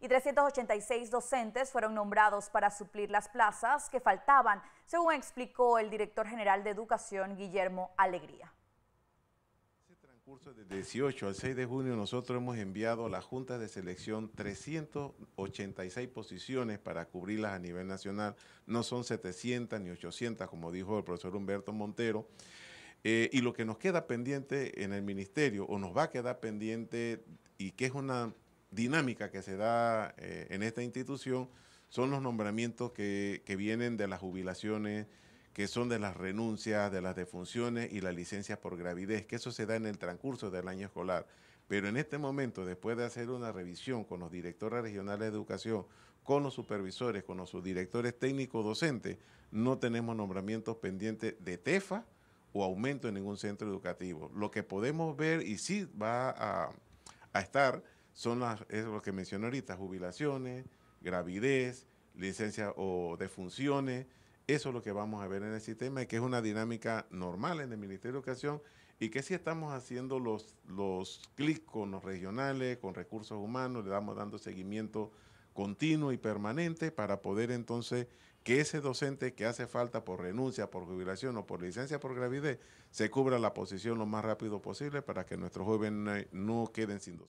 y 386 docentes fueron nombrados para suplir las plazas que faltaban, según explicó el director general de Educación, Guillermo Alegría. Este transcurso del 18 al 6 de junio nosotros hemos enviado a la Junta de Selección 386 posiciones para cubrirlas a nivel nacional. No son 700 ni 800, como dijo el profesor Humberto Montero. Eh, y lo que nos queda pendiente en el ministerio, o nos va a quedar pendiente, y que es una dinámica que se da eh, en esta institución son los nombramientos que, vienen de las jubilaciones, que son de las renuncias, de las defunciones y las licencias por gravidez, que eso se da en el transcurso del año escolar. Pero en este momento, después de hacer una revisión con los directores regionales de educación, con los supervisores, con los subdirectores técnicos docentes, no tenemos nombramientos pendientes de TEFA o aumento en ningún centro educativo. Lo que podemos ver y sí va a estar son las, es lo que mencioné ahorita, jubilaciones, gravidez, licencia o defunciones. Eso es lo que vamos a ver en el sistema y que es una dinámica normal en el Ministerio de Educación y que si estamos haciendo los, los clics con los regionales, con recursos humanos, le damos dando seguimiento continuo y permanente para poder entonces que ese docente que hace falta por renuncia, por jubilación o por licencia por gravidez, se cubra la posición lo más rápido posible para que nuestros jóvenes no queden sin docente.